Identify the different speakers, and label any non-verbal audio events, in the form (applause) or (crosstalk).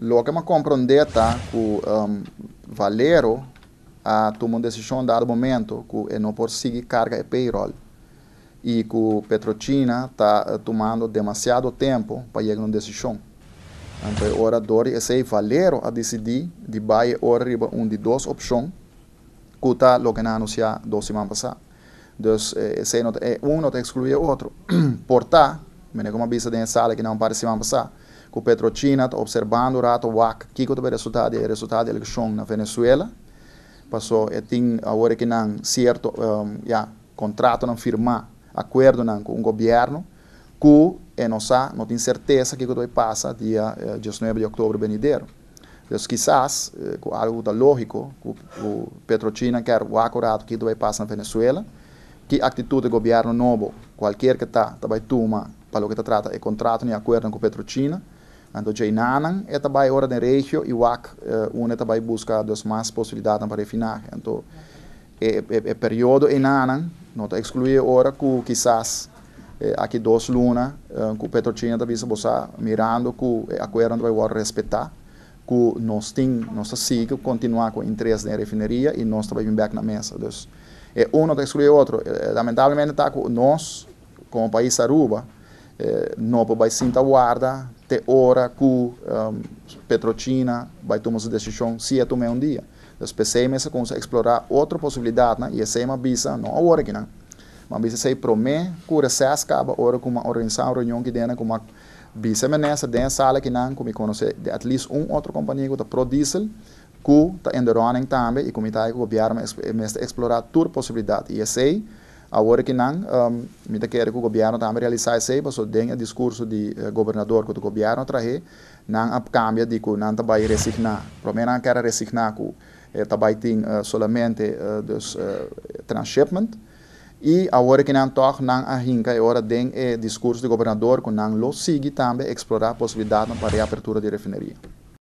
Speaker 1: Logo que me comprendeta que um, Valero a tomou decisão dado momento que não por prossegue carga e payroll e que Petrochina está eh, tomando demasiado tempo para chegar uma decisão. Então, agora Dori esse sei Valero a decidir de baixar ou riba um de duas opções tá, que está logo na anunciar duas semanas passadas. Então, eh, esse é eh, um não exclui o outro. (clears throat) Portar, tá, como uma vista de sala que não apareceu semana passada, com petrochina observando o rato que kiko o resultado, é resultado da eleição na Venezuela, passou, e tem agora que não certo, um, ehm, yeah, contrato não firmar, acordo não com o governo, que é nossa, não tem certeza que vai passar dia eh, 19 de outubro venidero. Então, quizás, eh, algo da lógico, o, o Petrochina quer o rato que vai passar na Venezuela, que atitude do governo novo, qualquer que está, tá vai tomar, para o que está tratando, é contrato e acordo com o Petrochina, Ando Jainanan, é também hora de regio, e o AC, eh, um é também busca das mais possibilidades para refinar. Então, é, é, é período enanan, não excluir hora que, quizás, é, aqui duas luna, é, eh, que o Petrochinha também se bossa mirando, que a coerência não vai respeitar, que nós temos, nós siga, continuar com interesse na refinaria e nós também vem back na mesa. Então, é, um não excluído o outro. Lamentavelmente, tá, nós, como país Aruba, eh, Novo vai sinta guarda, te hora que um, Petrochina vai tomar essa decisão se é tomar um dia. Então, pensei nessa a explorar outra possibilidade, né? E essa é uma visa, não agora que não. Mas visa sei promê, cura se acaba, hora com uma organização, reunião que tem, com uma visa menessa, dentro sala que não, como conhecer, at least um outro companheiro da está pro diesel, que está em também, e como está, que explorar toda possibilidade. E essa Agora que não, um, quero que o governo também realize isso, mas tem o discurso do uh, eh, governador que o governo trazer, não cambia de que não vai resignar. Para mim, não quero resignar que eh, também tem uh, somente uh, eh, dos, uh, transshipment. E agora que não toca, não arrinca, e agora tem o discurso do governador que não lo sigue também explorar a possibilidade para a reapertura de refinaria.